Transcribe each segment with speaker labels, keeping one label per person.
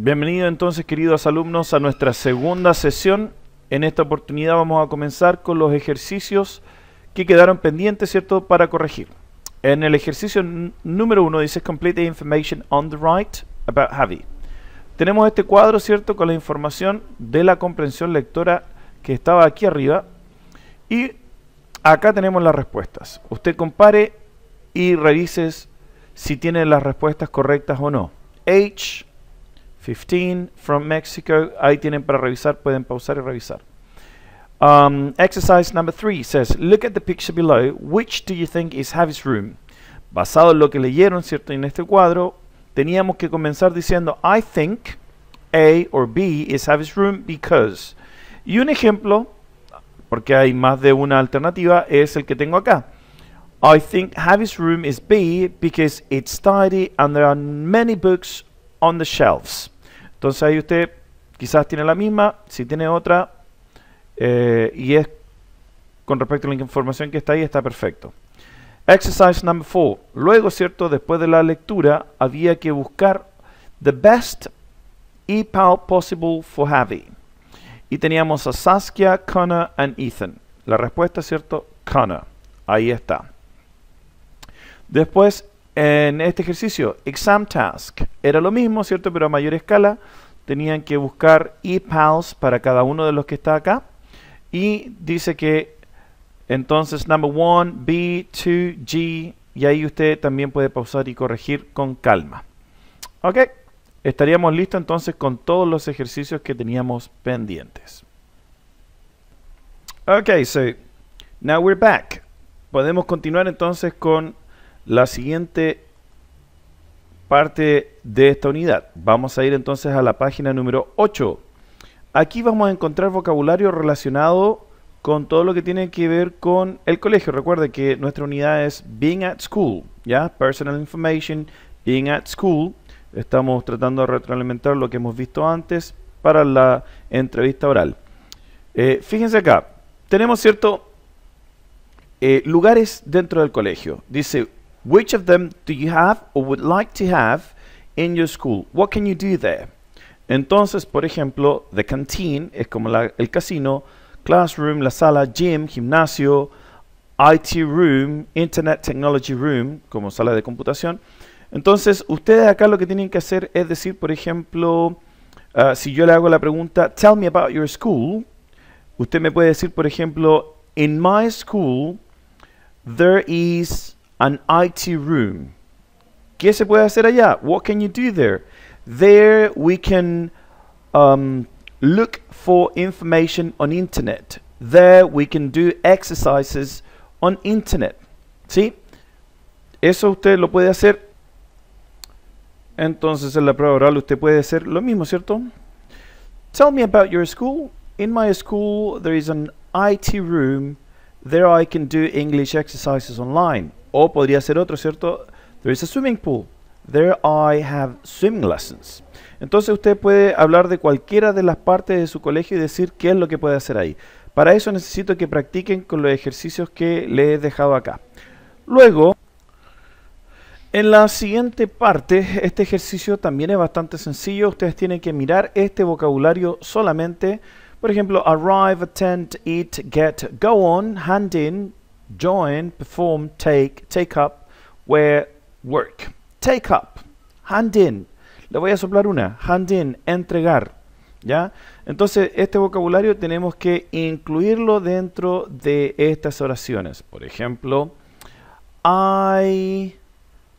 Speaker 1: Bienvenido entonces, queridos alumnos, a nuestra segunda sesión. En esta oportunidad vamos a comenzar con los ejercicios que quedaron pendientes, ¿cierto?, para corregir. En el ejercicio número uno dice Complete the information on the right about Javi. Tenemos este cuadro, ¿cierto?, con la información de la comprensión lectora que estaba aquí arriba. Y acá tenemos las respuestas. Usted compare y revises si tiene las respuestas correctas o no. H 15 from Mexico. Ahí tienen para revisar, pueden pausar y revisar. Um, exercise number 3 says, look at the picture below. Which do you think is Javi's room? Basado en lo que leyeron, ¿cierto? En este cuadro, teníamos que comenzar diciendo, I think A or B is Javi's room because. Y un ejemplo, porque hay más de una alternativa, es el que tengo acá. I think Javi's room is B because it's tidy and there are many books on the shelves. Entonces ahí usted quizás tiene la misma, si tiene otra, eh, y es con respecto a la información que está ahí, está perfecto. Exercise number four. Luego, ¿cierto? Después de la lectura, había que buscar the best ePal possible for Javi. Y teníamos a Saskia, Connor and Ethan. La respuesta, ¿cierto? Connor. Ahí está. Después, en este ejercicio, exam task, era lo mismo, ¿cierto? Pero a mayor escala, tenían que buscar e-pals para cada uno de los que está acá. Y dice que entonces number one, B, two, G, y ahí usted también puede pausar y corregir con calma. Ok, estaríamos listos entonces con todos los ejercicios que teníamos pendientes. Ok, so now we're back. Podemos continuar entonces con la siguiente parte de esta unidad. Vamos a ir entonces a la página número 8. Aquí vamos a encontrar vocabulario relacionado con todo lo que tiene que ver con el colegio. Recuerde que nuestra unidad es Being at School, ¿ya? Personal Information, Being at School. Estamos tratando de retroalimentar lo que hemos visto antes para la entrevista oral. Eh, fíjense acá, tenemos cierto eh, lugares dentro del colegio. Dice Which of them do you have or would like to have in your school? What can you do there? Entonces, por ejemplo, the canteen es como el casino, classroom, la sala, gym, gimnasio, IT room, Internet Technology room, como sala de computación. Entonces, ustedes acá lo que tienen que hacer es decir, por ejemplo, ah, si yo le hago la pregunta, tell me about your school, usted me puede decir, por ejemplo, in my school, there is an IT room. ¿Qué se puede hacer allá? What can you do there? There we can um, look for information on internet. There we can do exercises on internet. ¿Sí? Eso usted lo puede hacer. Entonces en la prueba oral usted puede hacer lo mismo, ¿cierto? Tell me about your school. In my school there is an IT room. There I can do English exercises online. O podría ser otro, ¿cierto? There is a swimming pool. There I have swimming lessons. Entonces usted puede hablar de cualquiera de las partes de su colegio y decir qué es lo que puede hacer ahí. Para eso necesito que practiquen con los ejercicios que le he dejado acá. Luego, en la siguiente parte, este ejercicio también es bastante sencillo. Ustedes tienen que mirar este vocabulario solamente. Por ejemplo, arrive, attend, eat, get, go on, hand in, join, perform, take, take up, wear, work. Take up, hand in. Le voy a soplar una, hand in, entregar. ¿Ya? Entonces, este vocabulario tenemos que incluirlo dentro de estas oraciones. Por ejemplo, I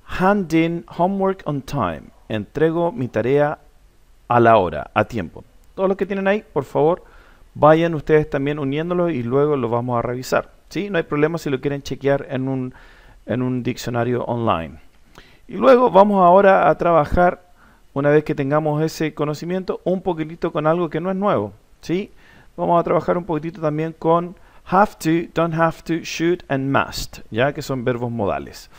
Speaker 1: hand in homework on time. Entrego mi tarea a la hora, a tiempo. Todos los que tienen ahí, por favor, vayan ustedes también uniéndolo y luego lo vamos a revisar. No hay problema si lo quieren chequear en un, diccionario online. Y luego vamos ahora a trabajar, una vez que tengamos ese conocimiento, un poquitito con algo que no es nuevo, ¿sí? Vamos a trabajar un poquitito también con have to, don't have to, should and must, ya que son verbos modales.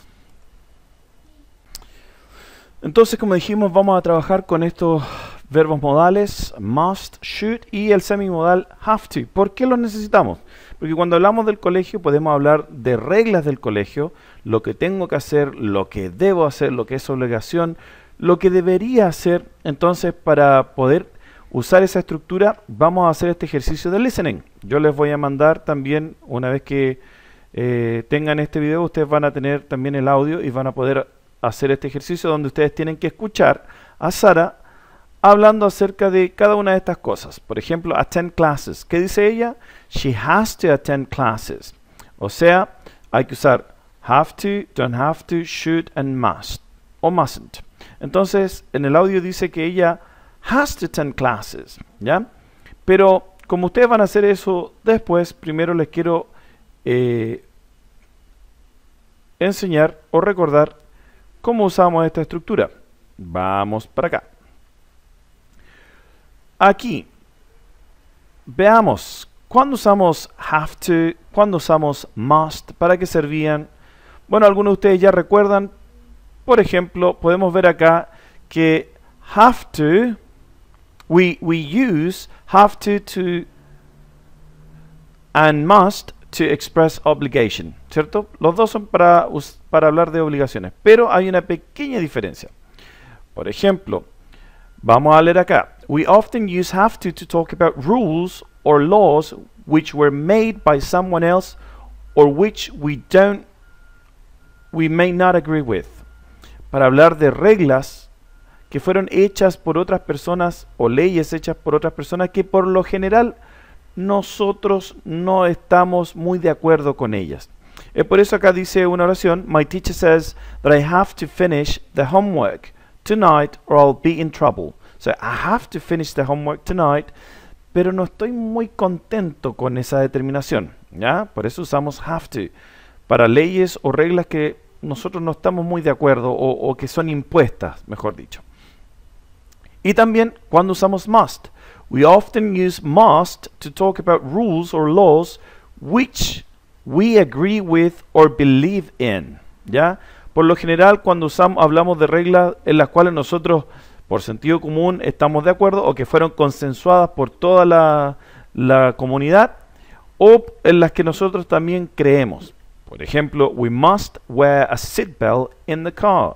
Speaker 1: Entonces, como dijimos, vamos a trabajar con estos verbos modales must, should y el semimodal have to. ¿Por qué los necesitamos? Porque cuando hablamos del colegio podemos hablar de reglas del colegio, lo que tengo que hacer, lo que debo hacer, lo que es obligación, lo que debería hacer. Entonces, para poder usar esa estructura, vamos a hacer este ejercicio de listening. Yo les voy a mandar también, una vez que eh, tengan este video, ustedes van a tener también el audio y van a poder hacer este ejercicio donde ustedes tienen que escuchar a Sara hablando acerca de cada una de estas cosas. Por ejemplo, attend classes. ¿Qué dice ella? She has to attend classes. O sea, hay que usar have to, don't have to, should and must o mustn't. Entonces, en el audio dice que ella has to attend classes, ¿ya? Pero como ustedes van a hacer eso después, primero les quiero eh, enseñar o recordar cómo usamos esta estructura. Vamos para acá. Aquí, veamos, ¿cuándo usamos have to, cuándo usamos must, ¿para qué servían? Bueno, algunos de ustedes ya recuerdan, por ejemplo, podemos ver acá que have to, we, we use have to to and must to express obligation, ¿cierto? Los dos son para, para hablar de obligaciones, pero hay una pequeña diferencia. Por ejemplo, vamos a leer acá. We often use have to to talk about rules or laws which were made by someone else or which we don't we may not agree with. Para hablar de reglas que fueron hechas por otras personas o leyes hechas por otras personas que por lo general nosotros no estamos muy de acuerdo con ellas. Es por eso acá dice una oración, My teacher says that I have to finish the homework tonight or I'll be in trouble. sea, I have to finish the homework tonight, pero no estoy muy contento con esa determinación, ¿ya? Por eso usamos have to para leyes o reglas que nosotros no estamos muy de acuerdo o, que son impuestas, mejor dicho. Y también cuando usamos must. We often use must to talk about rules or laws which we agree with or believe in. ¿Ya? Por lo general, cuando usamos, hablamos de reglas en las cuales nosotros por sentido común estamos de acuerdo o que fueron consensuadas por toda la, comunidad o en las que nosotros también creemos. Por ejemplo, we must wear a seatbelt in the car,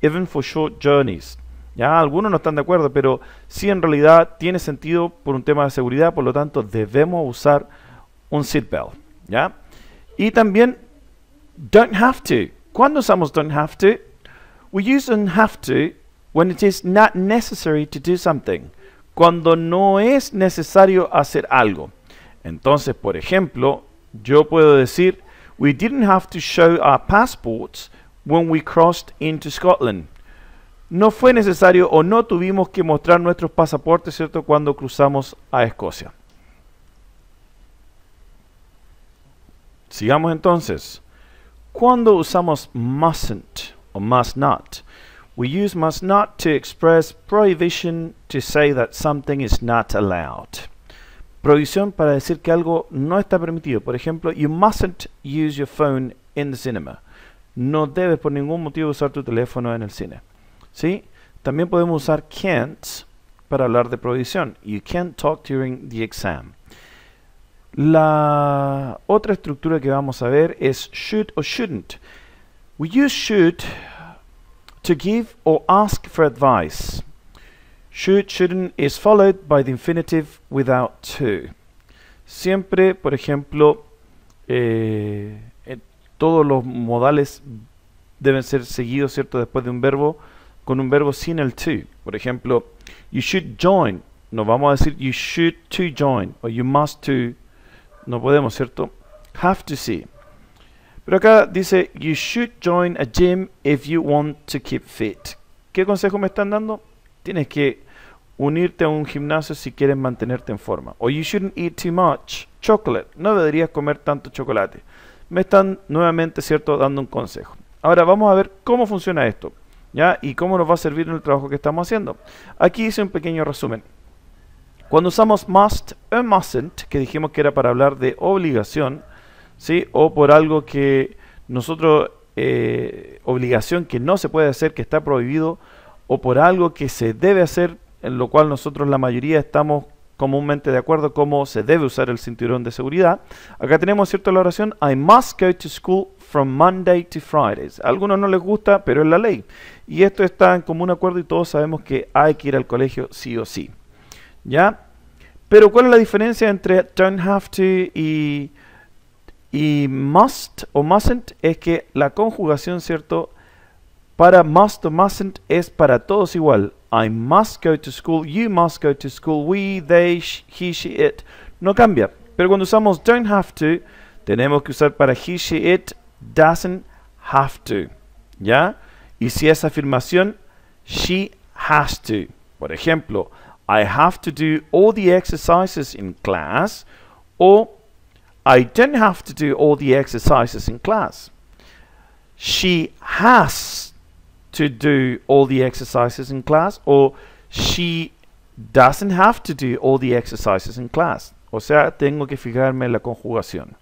Speaker 1: even for short journeys. Ya algunos no están de acuerdo, pero sí en realidad tiene sentido por un tema de seguridad, por lo tanto debemos usar un seatbelt. ¿ya? Y también, don't have to. ¿Cuándo usamos don't have to? We use don't have to when it is not necessary to do something, cuando no es necesario hacer algo. Entonces, por ejemplo, yo puedo decir, we didn't have to show our passports when we crossed into Scotland. No fue necesario o no tuvimos que mostrar nuestros pasaportes, ¿cierto?, cuando cruzamos a Escocia. Sigamos entonces. Cuando usamos mustn't o must not, We use must not to express prohibition to say that something is not allowed. Prohibición para decir que algo no está permitido. Por ejemplo, you mustn't use your phone in the cinema. No debes por ningún motivo usar tu teléfono en el cine. ¿Sí? También podemos usar can't para hablar de prohibición. You can't talk during the exam. La otra estructura que vamos a ver es should o shouldn't. We use should To give or ask for advice. Should, shouldn't is followed by the infinitive without to. Siempre, por ejemplo, eh, todos los modales deben ser seguidos, ¿cierto?, después de un verbo, con un verbo sin el to. Por ejemplo, you should join. No vamos a decir you should to join o you must to. No podemos, ¿cierto? Have to see. Pero acá dice, you should join a gym if you want to keep fit. ¿Qué consejo me están dando? Tienes que unirte a un gimnasio si quieres mantenerte en forma. O you shouldn't eat too much chocolate. No deberías comer tanto chocolate. Me están nuevamente, ¿cierto?, dando un consejo. Ahora vamos a ver cómo funciona esto, ¿ya? Y cómo nos va a servir en el trabajo que estamos haciendo. Aquí hice un pequeño resumen. Cuando usamos must o mustn't, que dijimos que era para hablar de obligación, ¿sí? o por algo que nosotros, eh, obligación que no se puede hacer, que está prohibido, o por algo que se debe hacer, en lo cual nosotros la mayoría estamos comúnmente de acuerdo cómo se debe usar el cinturón de seguridad. Acá tenemos cierta la oración, I must go to school from Monday to Friday. A algunos no les gusta, pero es la ley. Y esto está en común acuerdo y todos sabemos que hay que ir al colegio sí o sí. ¿Ya? Pero ¿cuál es la diferencia entre don't have to y y must o mustn't es que la conjugación, ¿cierto? Para must o mustn't es para todos igual. I must go to school, you must go to school, we, they, he, she, it. No cambia. Pero cuando usamos don't have to, tenemos que usar para he, she, it, doesn't have to. ¿Ya? Y si es afirmación, she has to. Por ejemplo, I have to do all the exercises in class. O I do not have to do all the exercises in class. She has to do all the exercises in class or she doesn't have to do all the exercises in class. O sea, tengo que fijarme en la conjugación.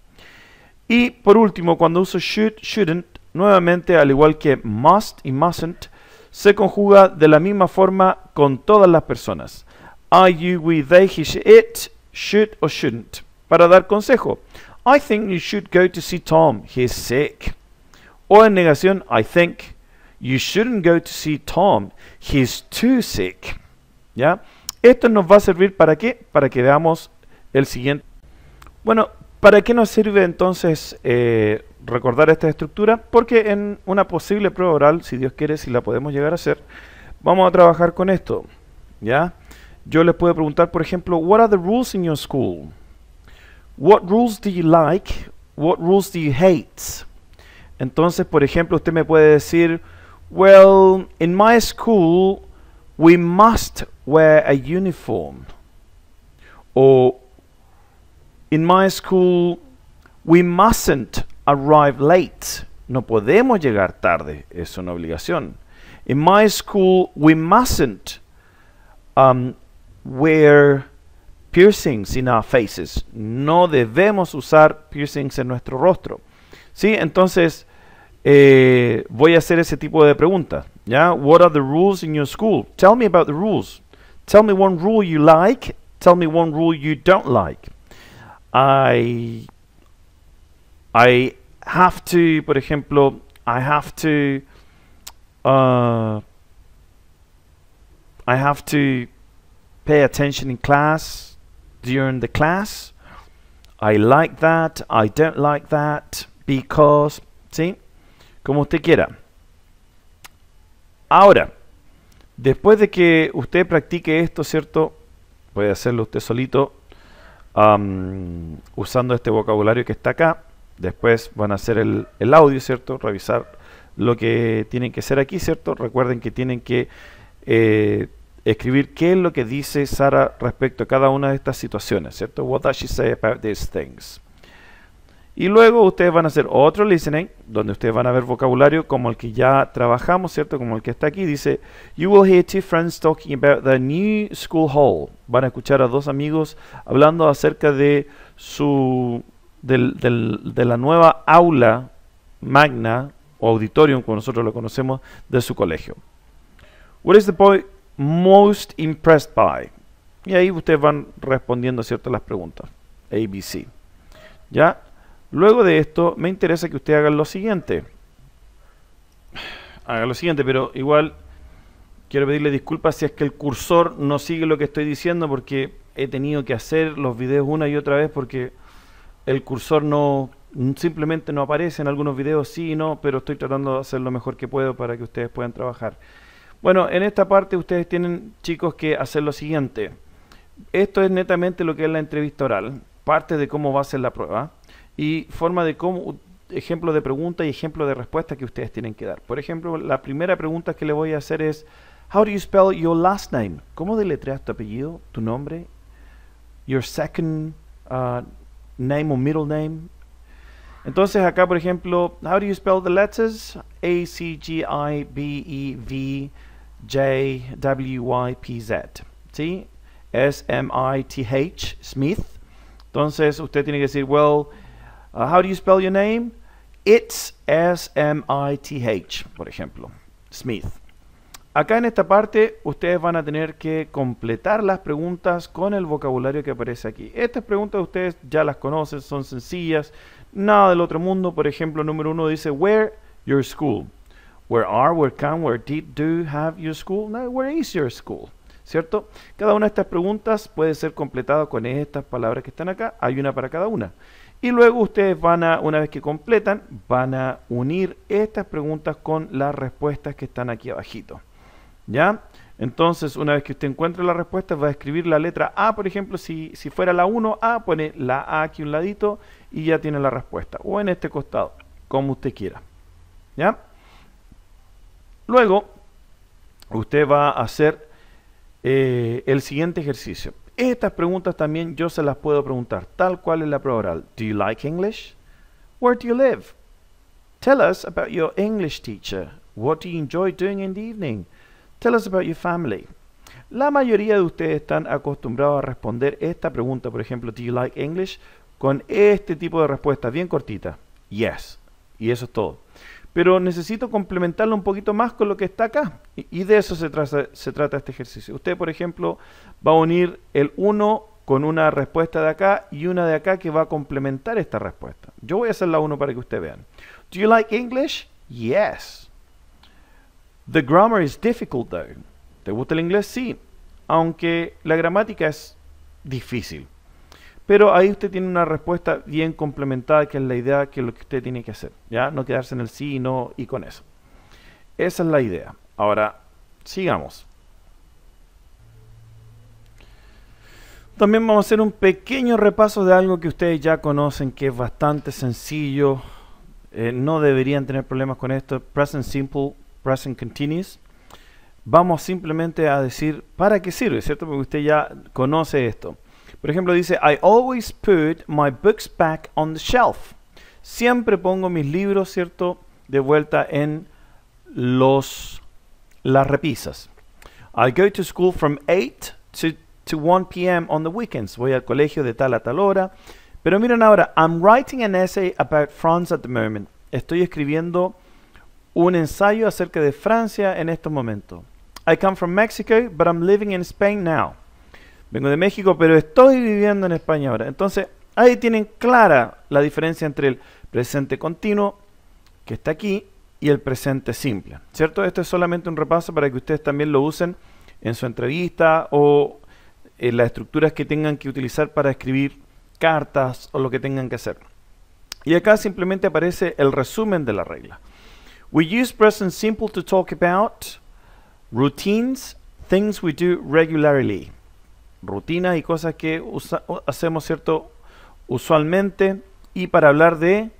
Speaker 1: Y por último, cuando uso should, shouldn't, nuevamente al igual que must y mustn't, se conjuga de la misma forma con todas las personas. Are you, we, they, he, she, it, should or shouldn't. para dar consejo. I think you should go to see Tom. He's sick. O en negación, I think you shouldn't go to see Tom. He's too sick. ¿Ya? Esto nos va a servir para qué? Para que veamos el siguiente. Bueno, ¿para qué nos sirve entonces eh, recordar esta estructura? Porque en una posible prueba oral, si Dios quiere, si la podemos llegar a hacer, vamos a trabajar con esto. ¿Ya? Yo les puedo preguntar, por ejemplo, what are the rules in your school? What rules do you like? What rules do you hate? Entonces, por ejemplo, usted me puede decir, well, in my school we must wear a uniform. Or in my school we mustn't arrive late. No podemos llegar tarde, es una obligación. In my school we mustn't um, wear piercings in our faces. No debemos usar piercings en nuestro rostro. ¿Sí? Entonces, eh, voy a hacer ese tipo de question. ¿Ya? What are the rules in your school? Tell me about the rules. Tell me one rule you like. Tell me one rule you don't like. I, I have to, por ejemplo, I have to, uh, I have to pay attention in class. during the class. I like that, I don't like that, because, ¿sí? Como usted quiera. Ahora, después de que usted practique esto, ¿cierto? Puede hacerlo usted solito usando este vocabulario que está acá. Después van a hacer el, el audio, ¿cierto? Revisar lo que tienen que hacer aquí, ¿cierto? Recuerden que tienen que eh, escribir qué es lo que dice Sara respecto a cada una de estas situaciones, ¿cierto? What does she say about these things? Y luego ustedes van a hacer otro listening, donde ustedes van a ver vocabulario como el que ya trabajamos, ¿cierto? Como el que está aquí. Dice, You will hear two friends talking about the new school hall. Van a escuchar a dos amigos hablando acerca de su del, de la nueva aula magna o auditorium, como nosotros lo conocemos, de su colegio. What is the point most impressed by? Y ahí ustedes van respondiendo ciertas las preguntas. ABC. ¿Ya? Luego de esto, me interesa que usted hagan lo siguiente. haga lo siguiente, pero igual quiero pedirle disculpas si es que el cursor no sigue lo que estoy diciendo porque he tenido que hacer los videos una y otra vez porque el cursor no simplemente no aparece en algunos videos sí y no, pero estoy tratando de hacer lo mejor que puedo para que ustedes puedan trabajar. Bueno, en esta parte ustedes tienen, chicos, que hacer lo siguiente. Esto es netamente lo que es la entrevista oral, parte de cómo va a ser la prueba y forma de cómo ejemplo de pregunta y ejemplo de respuesta que ustedes tienen que dar. Por ejemplo, la primera pregunta que le voy a hacer es How do you spell your last name? ¿Cómo deletreas tu apellido, tu nombre? Your second uh, name or middle name. Entonces acá, por ejemplo, How do you spell the letters? A C G I B E V J W Y P Z, S M I T H Smith. Entonces usted tiene que decir, well, uh, how do you spell your name? It's S M I T H, por ejemplo, Smith. Acá en esta parte ustedes van a tener que completar las preguntas con el vocabulario que aparece aquí. Estas preguntas ustedes ya las conocen, son sencillas, nada del otro mundo. Por ejemplo, número uno dice, where your school where are, where can, where did, do, have your school, where is your school. ¿Cierto? Cada una de estas preguntas puede ser completada con estas palabras que están acá. Hay una para cada una. Y luego ustedes van a, una vez que completan, van a unir estas preguntas con las respuestas que están aquí abajito. ¿Ya? Entonces, una vez que usted encuentre la respuesta, va a escribir la letra A, por ejemplo, si, si fuera la 1A, pone la A aquí un ladito y ya tiene la respuesta. O en este costado, como usted quiera. ¿Ya? Luego, usted va a hacer eh, el siguiente ejercicio. Estas preguntas también yo se las puedo preguntar, tal cual es la prueba oral. Do you like English? Where do you live? Tell us about your English teacher. What do you enjoy doing in the evening? Tell us about your family. La mayoría de ustedes están acostumbrados a responder esta pregunta, por ejemplo, Do you like English? Con este tipo de respuesta bien cortita. Yes. Y eso es todo pero necesito complementarlo un poquito más con lo que está acá. Y, de eso se, trata este ejercicio. Usted, por ejemplo, va a unir el 1 con una respuesta de acá y una de acá que va a complementar esta respuesta. Yo voy a hacer la 1 para que usted vean. Do you like English? Yes. The grammar is difficult though. ¿Te gusta el inglés? Sí. Aunque la gramática es difícil. Pero ahí usted tiene una respuesta bien complementada, que es la idea que es lo que usted tiene que hacer, ¿ya? No quedarse en el sí y no y con eso. Esa es la idea. Ahora, sigamos. También vamos a hacer un pequeño repaso de algo que ustedes ya conocen, que es bastante sencillo. Eh, no deberían tener problemas con esto. Present Simple, Present Continuous. Vamos simplemente a decir para qué sirve, ¿cierto? Porque usted ya conoce esto. Por ejemplo, dice, I always put my books back on the shelf. Siempre pongo mis libros, ¿cierto? De vuelta en los, las repisas. I go to school from 8 to, to 1 p.m. on the weekends. Voy al colegio de tal a tal hora. Pero miren ahora, I'm writing an essay about France at the moment. Estoy escribiendo un ensayo acerca de Francia en estos momentos. I come from Mexico, but I'm living in Spain now vengo de México, pero estoy viviendo en España ahora. Entonces, ahí tienen clara la diferencia entre el presente continuo, que está aquí, y el presente simple. ¿Cierto? Esto es solamente un repaso para que ustedes también lo usen en su entrevista o en las estructuras que tengan que utilizar para escribir cartas o lo que tengan que hacer. Y acá simplemente aparece el resumen de la regla. We use present simple to talk about routines, things we do regularly rutinas y cosas que hacemos, ¿cierto? Usualmente y para hablar de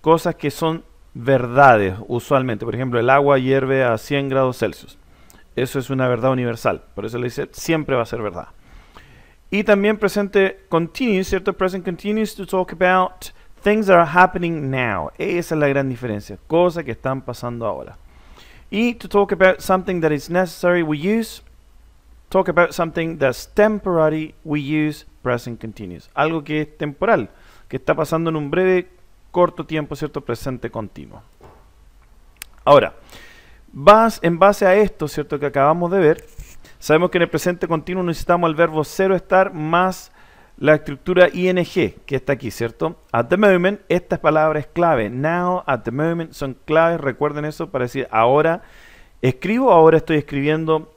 Speaker 1: cosas que son verdades usualmente. Por ejemplo, el agua hierve a 100 grados Celsius. Eso es una verdad universal. Por eso le dice, siempre va a ser verdad. Y también presente continues, ¿cierto? Present continues to talk about things that are happening now. Esa es la gran diferencia. Cosas que están pasando ahora. Y to talk about something that is necessary, we use talk about something that's temporary, we use present continuous. Algo que es temporal, que está pasando en un breve, corto tiempo, ¿cierto? Presente continuo. Ahora, vas en base a esto, ¿cierto? Que acabamos de ver, sabemos que en el presente continuo necesitamos el verbo cero estar más la estructura ing que está aquí, ¿cierto? At the moment, estas palabras clave. Now, at the moment, son claves, recuerden eso para decir ahora escribo, ahora estoy escribiendo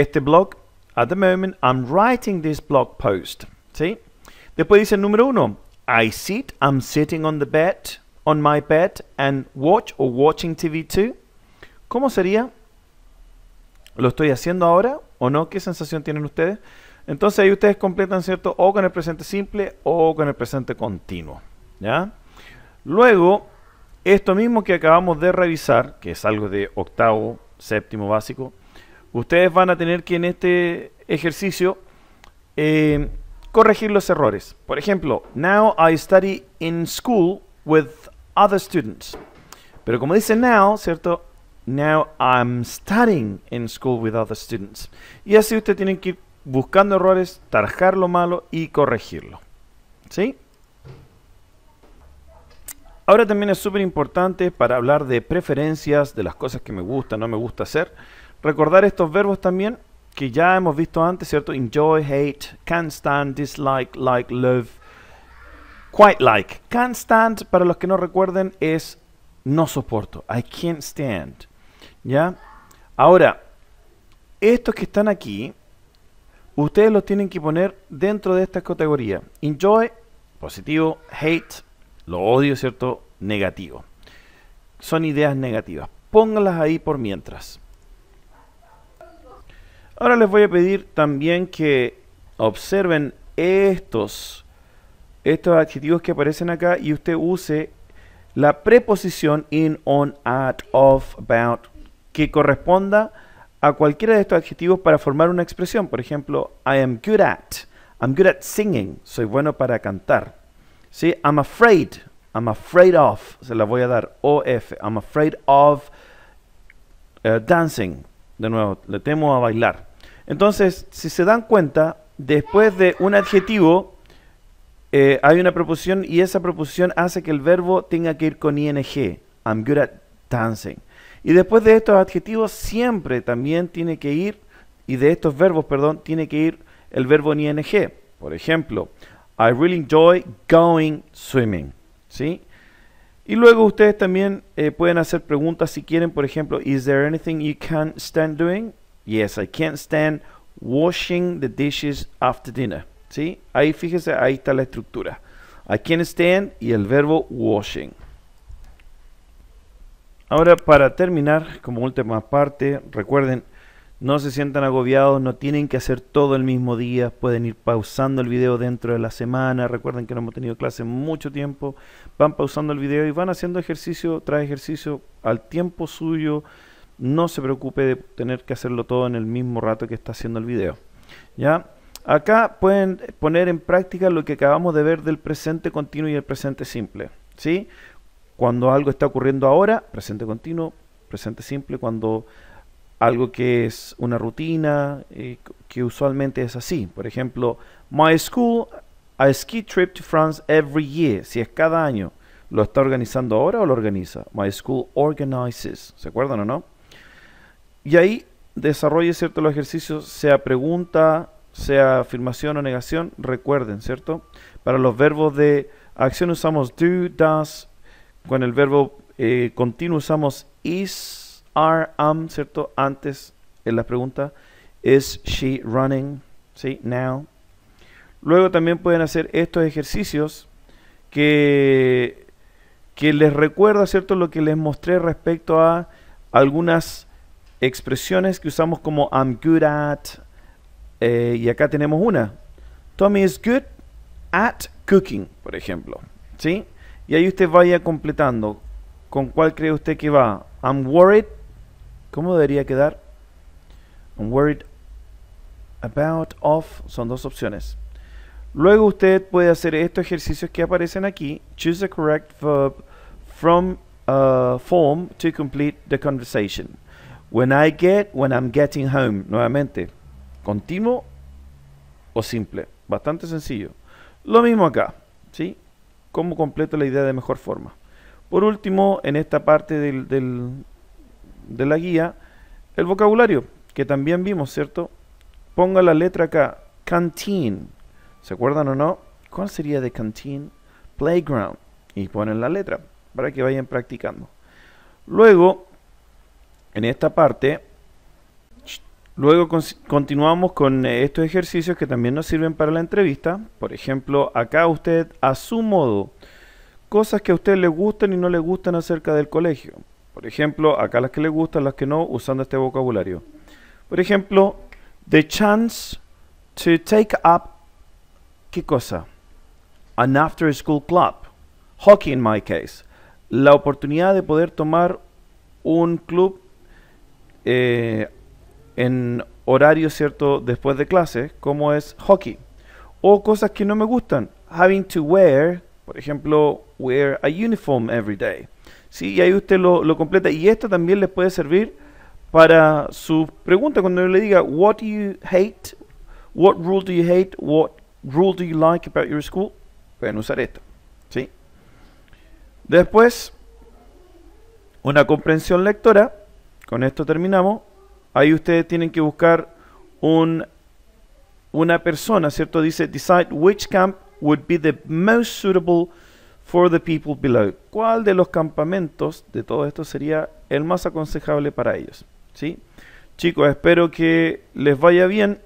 Speaker 1: este blog, at the moment, I'm writing this blog post. ¿Sí? Después dice número uno, I sit, I'm sitting on the bed, on my bed, and watch or watching TV too. ¿Cómo sería? ¿Lo estoy haciendo ahora o no? ¿Qué sensación tienen ustedes? Entonces ahí ustedes completan, ¿cierto? O con el presente simple o con el presente continuo. ¿Ya? Luego, esto mismo que acabamos de revisar, que es algo de octavo, séptimo básico, Ustedes van a tener que en este ejercicio eh, corregir los errores. Por ejemplo, now I study in school with other students. Pero como dice now, ¿cierto? Now I'm studying in school with other students. Y así ustedes tienen que ir buscando errores, tarjar lo malo y corregirlo. ¿Sí? Ahora también es súper importante para hablar de preferencias, de las cosas que me gusta, no me gusta hacer. Recordar estos verbos también que ya hemos visto antes, ¿cierto? Enjoy, hate, can't stand, dislike, like, love, quite like. Can't stand, para los que no recuerden, es no soporto. I can't stand. ¿Ya? Ahora, estos que están aquí, ustedes los tienen que poner dentro de esta categoría. Enjoy, positivo, hate, lo odio, ¿cierto? Negativo. Son ideas negativas. Pónganlas ahí por mientras. Ahora les voy a pedir también que observen estos, estos adjetivos que aparecen acá y usted use la preposición in, on, at, of, about, que corresponda a cualquiera de estos adjetivos para formar una expresión. Por ejemplo, I am good at. I'm good at singing. Soy bueno para cantar. ¿Sí? I'm afraid. I'm afraid of. Se la voy a dar. OF. I'm afraid of eh, dancing. De nuevo, le temo a bailar. Entonces, si se dan cuenta, después de un adjetivo eh, hay una proposición y esa proposición hace que el verbo tenga que ir con ing. I'm good at dancing. Y después de estos adjetivos siempre también tiene que ir, y de estos verbos, perdón, tiene que ir el verbo ing. Por ejemplo, I really enjoy going swimming. ¿Sí? Y luego ustedes también eh, pueden hacer preguntas si quieren, por ejemplo, is there anything you can stand doing? Yes, I can't stand washing the dishes after dinner. ¿Sí? Ahí fíjese, ahí está la estructura. I can't stand y el verbo washing. Ahora, para terminar, como última parte, recuerden, no se sientan agobiados, no tienen que hacer todo el mismo día, pueden ir pausando el video dentro de la semana, recuerden que no hemos tenido clase mucho tiempo, van pausando el video y van haciendo ejercicio tras ejercicio al tiempo suyo, no se preocupe de tener que hacerlo todo en el mismo rato que está haciendo el video. ¿Ya? Acá pueden poner en práctica lo que acabamos de ver del presente continuo y el presente simple. ¿sí? Cuando algo está ocurriendo ahora, presente continuo, presente simple. Cuando algo que es una rutina, eh, que usualmente es así. Por ejemplo, My School, a ski trip to France every year. Si es cada año, ¿lo está organizando ahora o lo organiza? My School organizes. ¿Se acuerdan o no? Y ahí desarrolle, ¿cierto?, los ejercicios, sea pregunta, sea afirmación o negación, recuerden, ¿cierto? Para los verbos de acción usamos do, does, con el verbo eh, continuo usamos is, are, am, ¿cierto? Antes en la pregunta, is she running, ¿sí? Now. Luego también pueden hacer estos ejercicios que, que les recuerda, ¿cierto?, lo que les mostré respecto a algunas expresiones que usamos como I'm good at. Eh, y acá tenemos una. Tommy is good at cooking, por ejemplo. ¿Sí? Y ahí usted vaya completando. ¿Con cuál cree usted que va? I'm worried. ¿Cómo debería quedar? I'm worried about of. Son dos opciones. Luego usted puede hacer estos ejercicios que aparecen aquí. Choose the correct verb from a uh, form to complete the conversation. When I get, when I'm getting home. Nuevamente, continuo o simple. Bastante sencillo. Lo mismo acá, ¿sí? Cómo completo la idea de mejor forma. Por último, en esta parte del, de la guía, el vocabulario, que también vimos, ¿cierto? Ponga la letra acá, canteen. ¿Se acuerdan o no? ¿Cuál sería de canteen? Playground. Y ponen la letra para que vayan practicando. Luego, en esta parte. Luego continuamos con eh, estos ejercicios que también nos sirven para la entrevista. Por ejemplo, acá usted a su modo, cosas que a usted le gustan y no le gustan acerca del colegio. Por ejemplo, acá las que le gustan, las que no, usando este vocabulario. Por ejemplo, the chance to take up, ¿qué cosa? An after school club. Hockey in my case. La oportunidad de poder tomar un club eh, en horario, ¿cierto? Después de clase, como es hockey. O cosas que no me gustan. Having to wear, por ejemplo, wear a uniform every day. ¿Sí? Y ahí usted lo, lo completa. Y esto también les puede servir para su pregunta cuando yo le diga, what do you hate? What rule do you hate? What rule do you like about your school? Pueden usar esto. ¿sí? Después, una comprensión lectora con esto terminamos. Ahí ustedes tienen que buscar una persona, ¿cierto? Dice, decide which camp would be the most suitable for the people below. ¿Cuál de los campamentos de todo esto sería el más aconsejable para ellos? ¿Sí? Chicos, espero que les vaya bien,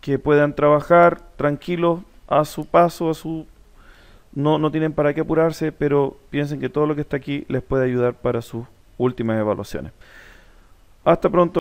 Speaker 1: que puedan trabajar tranquilos a su paso, a su no, no tienen para qué apurarse, pero piensen que todo lo que está aquí les puede ayudar para sus últimas evaluaciones. Hasta pronto.